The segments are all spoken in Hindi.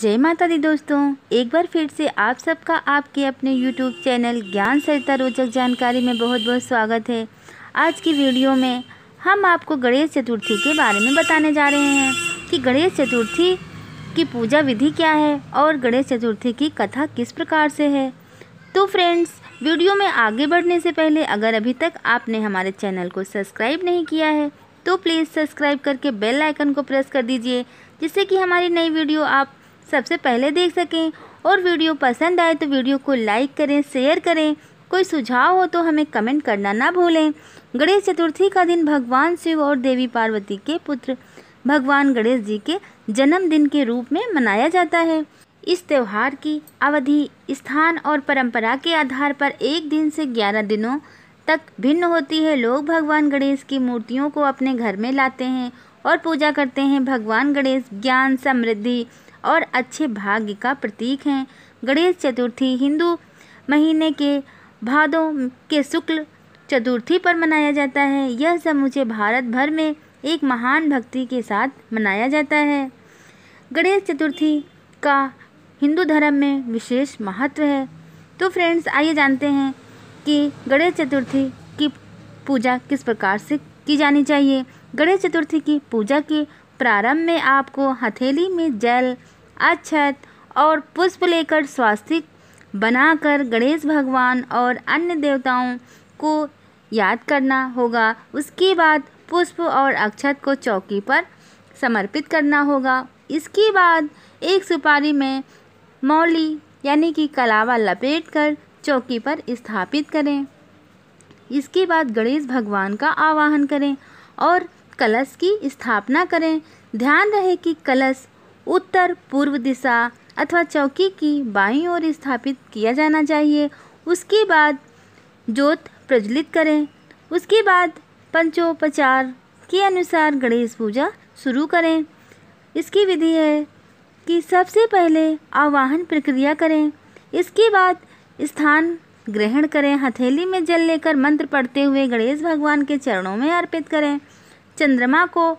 जय माता दी दोस्तों एक बार फिर से आप सबका आपके अपने YouTube चैनल ज्ञान सरिता रोचक जानकारी में बहुत बहुत स्वागत है आज की वीडियो में हम आपको गणेश चतुर्थी के बारे में बताने जा रहे हैं कि गणेश चतुर्थी की पूजा विधि क्या है और गणेश चतुर्थी की कथा किस प्रकार से है तो फ्रेंड्स वीडियो में आगे बढ़ने से पहले अगर अभी तक आपने हमारे चैनल को सब्सक्राइब नहीं किया है तो प्लीज़ सब्सक्राइब करके बेल आइकन को प्रेस कर दीजिए जिससे कि हमारी नई वीडियो आप सबसे पहले देख सकें और वीडियो पसंद आए तो वीडियो को लाइक करें शेयर करें कोई सुझाव हो तो हमें कमेंट करना ना भूलें गणेश चतुर्थी का दिन भगवान शिव और देवी पार्वती के पुत्र भगवान गणेश जी के जन्मदिन के रूप में मनाया जाता है इस त्यौहार की अवधि स्थान और परंपरा के आधार पर एक दिन से ग्यारह दिनों तक भिन्न होती है लोग भगवान गणेश की मूर्तियों को अपने घर में लाते हैं और पूजा करते हैं भगवान गणेश ज्ञान समृद्धि और अच्छे भाग्य का प्रतीक हैं गणेश चतुर्थी हिंदू महीने के भादों के शुक्ल चतुर्थी पर मनाया जाता है यह समूचे भारत भर में एक महान भक्ति के साथ मनाया जाता है गणेश चतुर्थी का हिंदू धर्म में विशेष महत्व है तो फ्रेंड्स आइए जानते हैं कि गणेश चतुर्थी की पूजा किस प्रकार से की जानी चाहिए गणेश चतुर्थी की पूजा के प्रारंभ में आपको हथेली में जल अक्षत और पुष्प लेकर स्वास्थ्य बनाकर गणेश भगवान और अन्य देवताओं को याद करना होगा उसके बाद पुष्प और अक्षत को चौकी पर समर्पित करना होगा इसके बाद एक सुपारी में मौली यानी कि कलावा लपेट कर चौकी पर स्थापित करें इसके बाद गणेश भगवान का आवाहन करें और कलश की स्थापना करें ध्यान रहे कि कलश उत्तर पूर्व दिशा अथवा चौकी की बाईं ओर स्थापित किया जाना चाहिए उसके बाद जोत प्रज्वलित करें उसके बाद पंचोपचार के अनुसार गणेश पूजा शुरू करें इसकी विधि है कि सबसे पहले आवाहन प्रक्रिया करें इसके बाद स्थान ग्रहण करें हथेली में जल लेकर मंत्र पढ़ते हुए गणेश भगवान के चरणों में अर्पित करें चंद्रमा को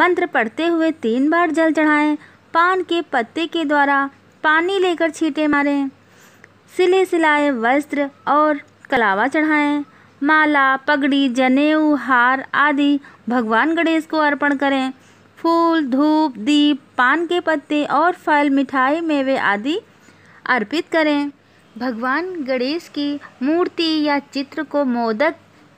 मंत्र पढ़ते हुए तीन बार जल चढ़ाएं पान के पत्ते के द्वारा पानी लेकर छींटे मारें सिले सिलाए वस्त्र और कलावा चढ़ाएं माला पगड़ी जनेऊ हार आदि भगवान गणेश को अर्पण करें फूल धूप दीप पान के पत्ते और फल मिठाई मेवे आदि अर्पित करें भगवान गणेश की मूर्ति या चित्र को मोदक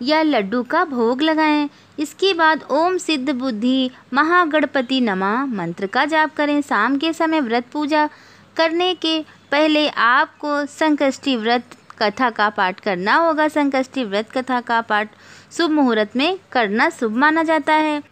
या लड्डू का भोग लगाएं इसके बाद ओम सिद्ध बुद्धि महागणपति नमा मंत्र का जाप करें शाम के समय व्रत पूजा करने के पहले आपको संकष्टि व्रत कथा का पाठ करना होगा संकष्टि व्रत कथा का पाठ शुभ मुहूर्त में करना शुभ माना जाता है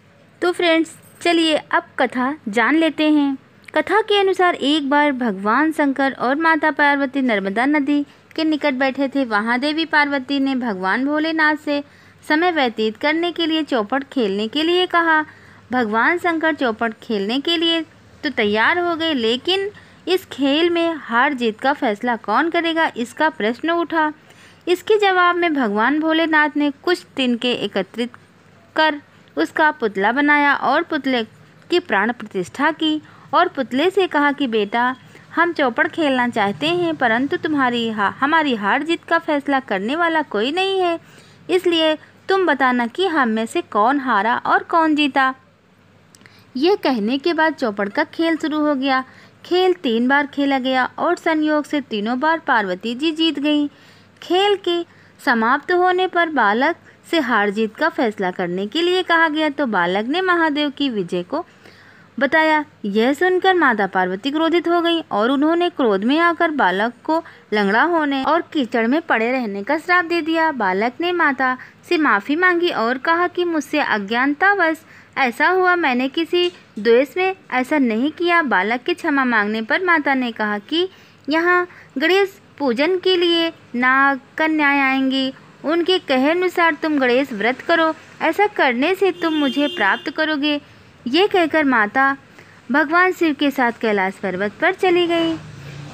तो फ्रेंड्स चलिए अब कथा जान लेते हैं कथा के अनुसार एक बार भगवान शंकर और माता पार्वती नर्मदा नदी के निकट बैठे थे वहाँ देवी पार्वती ने भगवान भोलेनाथ से समय व्यतीत करने के लिए चौपट खेलने के लिए कहा भगवान शंकर चौपट खेलने के लिए तो तैयार हो गए लेकिन इस खेल में हार जीत का फैसला कौन करेगा इसका प्रश्न उठा इसके जवाब में भगवान भोलेनाथ ने कुछ तिनके एकत्रित कर उसका पुतला बनाया और पुतले की प्राण प्रतिष्ठा की और पुतले से कहा कि बेटा हम चौपड़ खेलना चाहते हैं परंतु तुम्हारी हा हमारी हार जीत का फैसला करने वाला कोई नहीं है इसलिए तुम बताना कि हम में से कौन हारा और कौन जीता यह कहने के बाद चौपड़ का खेल शुरू हो गया खेल तीन बार खेला गया और संयोग से तीनों बार पार्वती जी जीत गईं खेल के समाप्त होने पर बालक से हार जीत का फैसला करने के लिए कहा गया तो बालक ने महादेव की विजय को बताया यह सुनकर माता पार्वती क्रोधित हो गई और उन्होंने क्रोध में आकर बालक को लंगड़ा होने और कीचड़ में पड़े रहने का श्राप दे दिया बालक ने माता से माफ़ी मांगी और कहा कि मुझसे अज्ञानतावश ऐसा हुआ मैंने किसी द्वेष में ऐसा नहीं किया बालक की क्षमा मांगने पर माता ने कहा कि यहाँ गणेश पूजन के लिए नाग कन्या आएंगी उनके कहे अनुसार तुम गणेश व्रत करो ऐसा करने से तुम मुझे प्राप्त करोगे ये कहकर माता भगवान शिव के साथ कैलाश पर्वत पर चली गई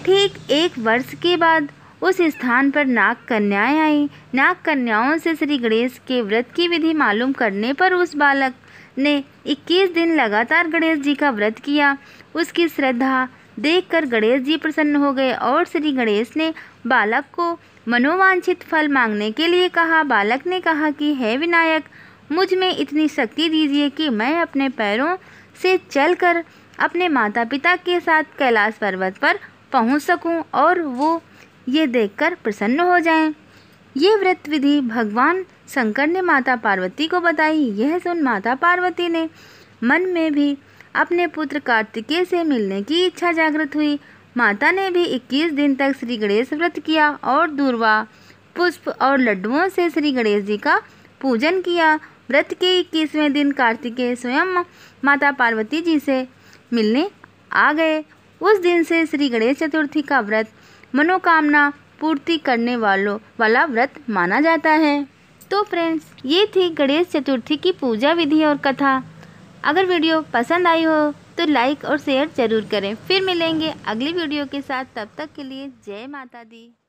ठीक एक वर्ष के बाद उस स्थान पर नाग कन्याएं आई नाग कन्याओं से श्री गणेश के व्रत की विधि मालूम करने पर उस बालक ने 21 दिन लगातार गणेश जी का व्रत किया उसकी श्रद्धा देखकर गणेश जी प्रसन्न हो गए और श्री गणेश ने बालक को मनोवांछित फल मांगने के लिए कहा बालक ने कहा कि हे विनायक मुझ में इतनी शक्ति दीजिए कि मैं अपने पैरों से चलकर अपने माता पिता के साथ कैलाश पर्वत पर पहुंच सकूं और वो ये देखकर प्रसन्न हो जाएं। ये व्रत विधि भगवान शंकर ने माता पार्वती को बताई यह सुन माता पार्वती ने मन में भी अपने पुत्र कार्तिकेय से मिलने की इच्छा जागृत हुई माता ने भी 21 दिन तक श्री गणेश व्रत किया और दूरवा पुष्प और लड्डुओं से श्री गणेश जी का पूजन किया व्रत के इक्कीसवें दिन कार्तिकेय स्वयं माता पार्वती जी से मिलने आ गए उस दिन से श्री गणेश चतुर्थी का व्रत मनोकामना पूर्ति करने वालों वाला व्रत माना जाता है तो फ्रेंड्स ये थी गणेश चतुर्थी की पूजा विधि और कथा अगर वीडियो पसंद आई हो तो लाइक और शेयर जरूर करें फिर मिलेंगे अगली वीडियो के साथ तब तक के लिए जय माता दी